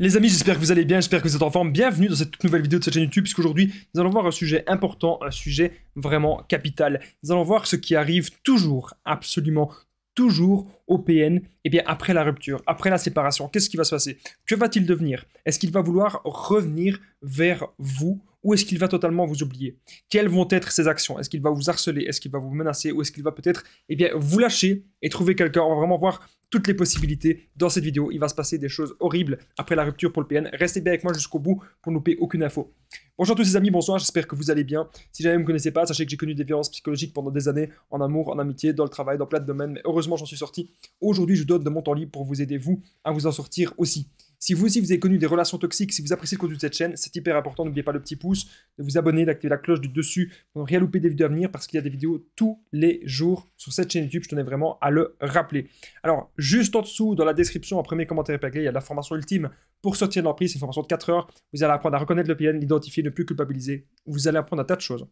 Les amis, j'espère que vous allez bien, j'espère que vous êtes en forme. Bienvenue dans cette toute nouvelle vidéo de cette chaîne YouTube, puisqu'aujourd'hui, nous allons voir un sujet important, un sujet vraiment capital. Nous allons voir ce qui arrive toujours, absolument toujours au PN, et eh bien après la rupture, après la séparation, qu'est-ce qui va se passer Que va-t-il devenir Est-ce qu'il va vouloir revenir vers vous ou est-ce qu'il va totalement vous oublier Quelles vont être ses actions Est-ce qu'il va vous harceler Est-ce qu'il va vous menacer Ou est-ce qu'il va peut-être eh bien, vous lâcher et trouver quelqu'un On va vraiment voir toutes les possibilités dans cette vidéo. Il va se passer des choses horribles après la rupture pour le PN. Restez bien avec moi jusqu'au bout pour ne louper aucune info. Bonjour à tous les amis, bonsoir, j'espère que vous allez bien. Si jamais vous ne me connaissez pas, sachez que j'ai connu des violences psychologiques pendant des années, en amour, en amitié, dans le travail, dans plein de domaines, mais heureusement j'en suis sorti. Aujourd'hui, je donne de mon temps libre pour vous aider, vous, à vous en sortir aussi. Si vous aussi vous avez connu des relations toxiques, si vous appréciez le contenu de cette chaîne, c'est hyper important. N'oubliez pas le petit pouce, de vous abonner, d'activer la cloche du dessus pour ne rien louper des vidéos à venir parce qu'il y a des vidéos tous les jours sur cette chaîne YouTube. Je tenais vraiment à le rappeler. Alors, juste en dessous, dans la description, en premier commentaire épinglé, il y a la formation ultime pour sortir de l'emprise. C'est une formation de 4 heures. Vous allez apprendre à reconnaître le PN, l'identifier, ne plus culpabiliser. Vous allez apprendre un tas de choses.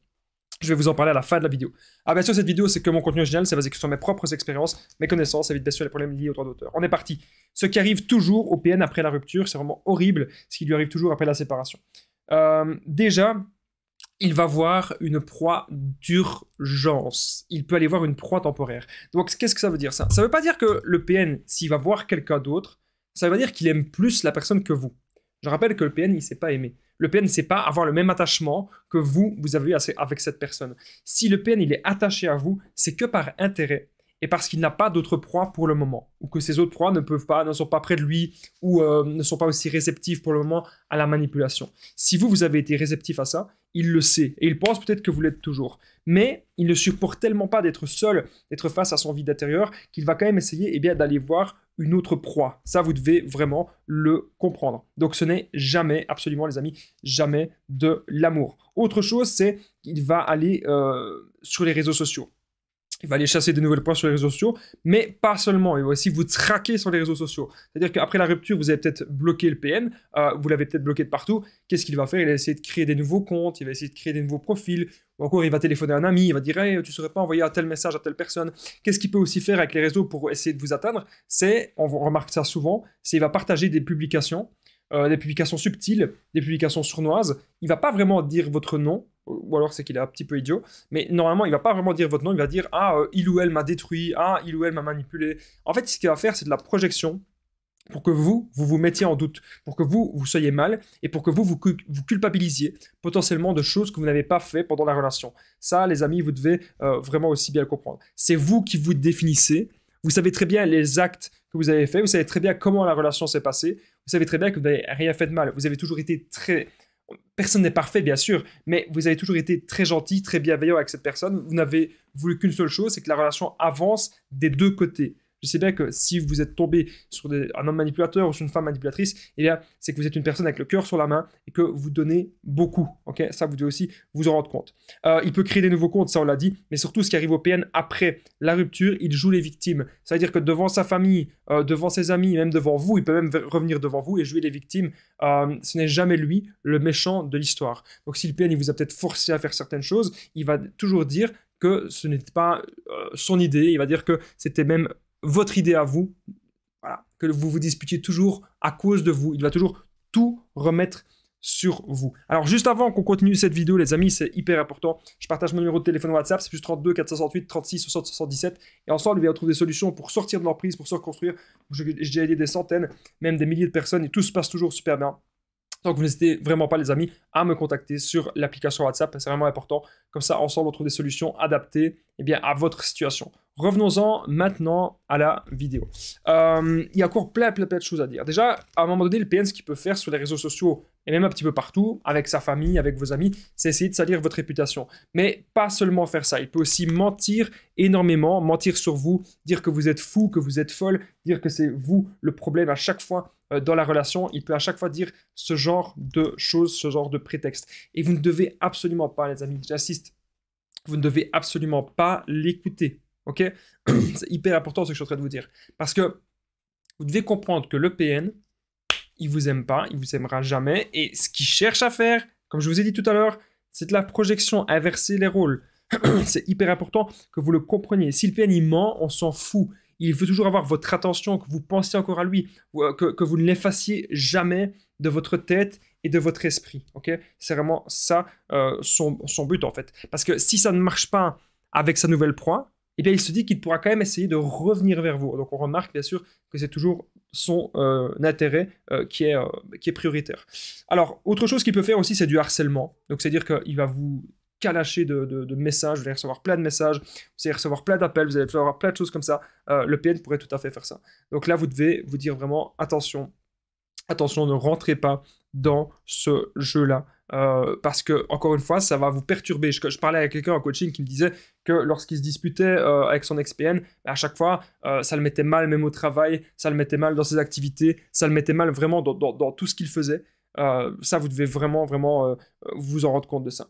Je vais vous en parler à la fin de la vidéo. Ah, bien sûr, cette vidéo, c'est que mon contenu original, c'est basé sur mes propres expériences, mes connaissances, et bien sûr les problèmes liés au droit d'auteur. On est parti. Ce qui arrive toujours au PN après la rupture, c'est vraiment horrible ce qui lui arrive toujours après la séparation. Euh, déjà, il va voir une proie d'urgence. Il peut aller voir une proie temporaire. Donc, qu'est-ce que ça veut dire ça Ça ne veut pas dire que le PN, s'il va voir quelqu'un d'autre, ça veut dire qu'il aime plus la personne que vous. Je rappelle que le PN, il ne sait pas aimer. Le PN ne sait pas avoir le même attachement que vous, vous avez eu avec cette personne. Si le PN, il est attaché à vous, c'est que par intérêt et parce qu'il n'a pas d'autres proies pour le moment, ou que ses autres proies ne peuvent pas, ne sont pas près de lui, ou euh, ne sont pas aussi réceptifs pour le moment à la manipulation. Si vous, vous avez été réceptif à ça, il le sait, et il pense peut-être que vous l'êtes toujours. Mais il ne supporte tellement pas d'être seul, d'être face à son vide intérieur, qu'il va quand même essayer et eh bien, d'aller voir une autre proie. Ça, vous devez vraiment le comprendre. Donc ce n'est jamais, absolument les amis, jamais de l'amour. Autre chose, c'est qu'il va aller euh, sur les réseaux sociaux. Il va aller chasser de nouvelles points sur les réseaux sociaux, mais pas seulement. Il va aussi vous traquer sur les réseaux sociaux. C'est-à-dire qu'après la rupture, vous avez peut-être bloqué le PN, euh, vous l'avez peut-être bloqué de partout. Qu'est-ce qu'il va faire Il va essayer de créer des nouveaux comptes, il va essayer de créer des nouveaux profils, ou encore il va téléphoner à un ami, il va dire tu ne saurais pas envoyer un tel message à telle personne. Qu'est-ce qu'il peut aussi faire avec les réseaux pour essayer de vous atteindre C'est, on remarque ça souvent, c'est il va partager des publications, euh, des publications subtiles, des publications sournoises. Il ne va pas vraiment dire votre nom, ou alors c'est qu'il est un petit peu idiot, mais normalement il va pas vraiment dire votre nom, il va dire ah euh, il ou elle m'a détruit, ah il ou elle m'a manipulé. En fait, ce qu'il va faire, c'est de la projection pour que vous, vous vous mettiez en doute, pour que vous, vous soyez mal, et pour que vous, vous, culpabilisiez potentiellement de choses que vous n'avez pas fait pendant la relation. Ça, les amis, vous devez euh, vraiment aussi bien le comprendre. C'est vous qui vous définissez, vous savez très bien les actes que vous avez fait, vous savez très bien comment la relation s'est passée, vous savez très bien que vous n'avez rien fait de mal, vous avez toujours été très personne n'est parfait, bien sûr, mais vous avez toujours été très gentil, très bienveillant avec cette personne. Vous n'avez voulu qu'une seule chose, c'est que la relation avance des deux côtés. Je sais bien que si vous êtes tombé sur un homme manipulateur ou sur une femme manipulatrice, eh bien, c'est que vous êtes une personne avec le cœur sur la main et que vous donnez beaucoup. Ok, ça vous devez aussi vous en rendre compte. Euh, il peut créer des nouveaux comptes, ça on l'a dit, mais surtout ce qui arrive au PN après la rupture, il joue les victimes. cest à dire que devant sa famille, euh, devant ses amis, même devant vous, il peut même revenir devant vous et jouer les victimes. Euh, ce n'est jamais lui le méchant de l'histoire. Donc si le PN il vous a peut-être forcé à faire certaines choses, il va toujours dire que ce n'était pas son idée. Il va dire que c'était même votre idée à vous, que vous vous disputiez toujours à cause de vous. Il va toujours tout remettre sur vous. Alors juste avant qu'on continue cette vidéo, les amis, c'est hyper important. Je partage mon numéro de téléphone WhatsApp, c'est plus 32 468 36 60 77. Et ensemble, on va trouver des solutions pour sortir de l'emprise, pour se reconstruire. J'ai aidé des centaines, même des milliers de personnes, et tout se passe toujours super bien. Donc vous n'hésitez vraiment pas, les amis, à me contacter sur l'application WhatsApp. C'est vraiment important. Comme ça, ensemble, on trouve des solutions adaptées eh bien, à votre situation. Revenons-en maintenant à la vidéo. Euh, il y a encore plein, plein, plein de choses à dire. Déjà, à un moment donné, le PN, ce qu'il peut faire sur les réseaux sociaux, et même un petit peu partout, avec sa famille, avec vos amis, c'est essayer de salir votre réputation. Mais pas seulement faire ça, il peut aussi mentir énormément, mentir sur vous, dire que vous êtes fou, que vous êtes folle, dire que c'est vous le problème à chaque fois euh, dans la relation. Il peut à chaque fois dire ce genre de choses, ce genre de prétexte. Et vous ne devez absolument pas, les amis, j'assiste, vous ne devez absolument pas l'écouter. Ok C'est hyper important ce que je suis en train de vous dire. Parce que vous devez comprendre que le PN, il vous aime pas, il vous aimera jamais. Et ce qu'il cherche à faire, comme je vous ai dit tout à l'heure, c'est de la projection, inverser les rôles. C'est hyper important que vous le compreniez. Si le PN il ment, on s'en fout. Il veut toujours avoir votre attention, que vous pensiez encore à lui, euh, que, que vous ne l'effaciez jamais de votre tête et de votre esprit. ok c'est vraiment ça euh, son, son, but en fait. Parce que si ça ne marche pas avec sa nouvelle proie, eh bien, il se dit qu'il pourra quand même essayer de revenir vers vous. Donc, on remarque bien sûr que c'est toujours son euh, intérêt euh, euh, qui, est, prioritaire. Alors, autre chose qu'il peut faire aussi, c'est du harcèlement. Donc, c'est-à-dire qu'il va vous calacher de, de, messages, vous allez recevoir plein de messages, vous allez recevoir plein d'appels, vous allez recevoir plein de choses comme ça. le PN pourrait tout à fait faire ça. Donc là, vous devez vous dire vraiment attention, attention, ne rentrez pas dans ce jeu-là. Euh, parce que, encore une fois, ça va vous perturber. Je, parlais avec quelqu'un en coaching qui me disait que lorsqu'il se disputait euh, avec son ex-PN, bah, à chaque fois, euh, ça le mettait mal, même au travail, ça le mettait mal dans ses activités, ça le mettait mal vraiment dans, dans tout ce qu'il faisait. ça, vous devez vraiment, vraiment vous en rendre compte de ça.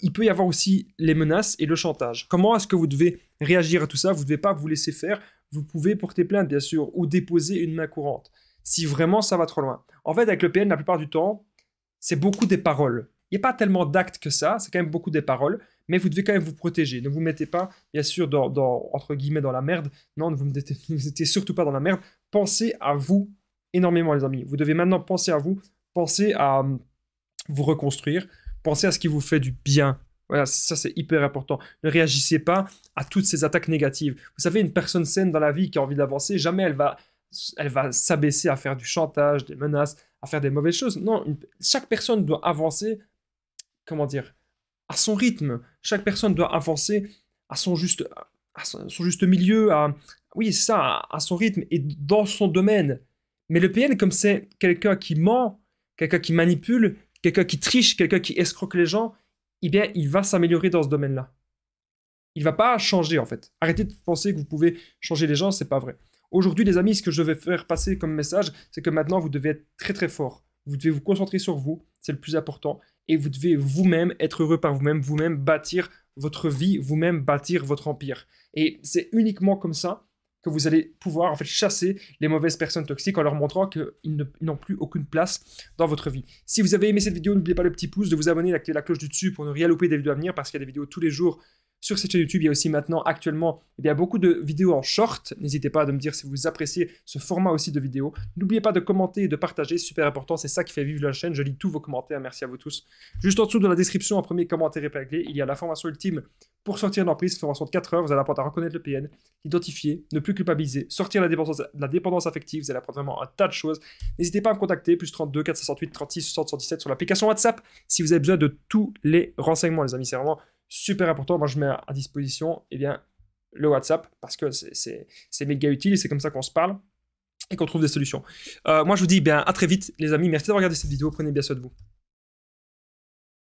il peut y avoir aussi les menaces et le chantage. Comment est-ce que vous devez réagir à tout ça Vous ne devez pas vous laisser faire. Vous pouvez porter plainte, bien sûr, ou déposer une main courante si vraiment ça va trop loin. En fait, avec le PN, la plupart du temps, c'est beaucoup des paroles. Il n'y a pas tellement d'actes que ça, c'est quand même beaucoup des paroles, mais vous devez quand même vous protéger. Ne vous mettez pas, bien sûr, dans, entre guillemets, dans la merde. Non, ne vous mettez, surtout pas dans la merde. Pensez à vous énormément, les amis. Vous devez maintenant penser à vous, penser à hum, vous reconstruire, pensez à ce qui vous fait du bien. Voilà, ça c'est hyper important. Ne réagissez pas à toutes ces attaques négatives. Vous savez, une personne saine dans la vie qui a envie d'avancer, jamais elle va, elle va s'abaisser à faire du chantage, des menaces, à faire des mauvaises choses. Non, chaque personne doit avancer, comment dire, à son rythme. Chaque personne doit avancer à son juste, son, juste milieu, à, oui, ça, à, son rythme et dans son domaine. Mais le PN, comme c'est quelqu'un qui ment, quelqu'un qui manipule, quelqu'un qui triche, quelqu'un qui escroque les gens, eh bien, il va s'améliorer dans ce domaine-là. Il va pas changer, en fait. Arrêtez de penser que vous pouvez changer les gens, c'est pas vrai. Aujourd'hui, les amis, ce que je vais faire passer comme message, c'est que maintenant, vous devez être très très fort. Vous devez vous concentrer sur vous, c'est le plus important. Et vous devez vous-même être heureux par vous-même, vous-même bâtir votre vie, vous-même bâtir votre empire. Et c'est uniquement comme ça que vous allez pouvoir en fait chasser les mauvaises personnes toxiques en leur montrant qu'ils n'ont plus aucune place dans votre vie. Si vous avez aimé cette vidéo, n'oubliez pas le petit pouce, de vous abonner, d'activer la cloche du dessus pour ne rien louper des vidéos à venir parce qu'il y a des vidéos tous les jours sur cette chaîne YouTube, il y a aussi maintenant actuellement eh bien, beaucoup de vidéos en short. N'hésitez pas à me dire si vous appréciez ce format aussi de vidéos. N'oubliez pas de commenter et de partager, super important, c'est ça qui fait vivre la chaîne. Je lis tous vos commentaires, merci à vous tous. Juste en dessous de la description, en premier commentaire épinglé, il y a la formation ultime pour sortir d'emprise, formation de 4 heures, vous allez apprendre à reconnaître le PN, identifier, ne plus culpabiliser, sortir la dépendance, la dépendance affective, vous allez apprendre vraiment un tas de choses. N'hésitez pas à me contacter, plus 32 468 36 60 sur l'application WhatsApp si vous avez besoin de tous les renseignements, les amis. C'est vraiment super important. Moi, je mets à disposition eh bien, le WhatsApp parce que c'est méga utile et c'est comme ça qu'on se parle et qu'on trouve des solutions. Euh, moi, je vous dis eh bien, à très vite, les amis. Merci d'avoir regardé cette vidéo. Prenez bien soin de vous.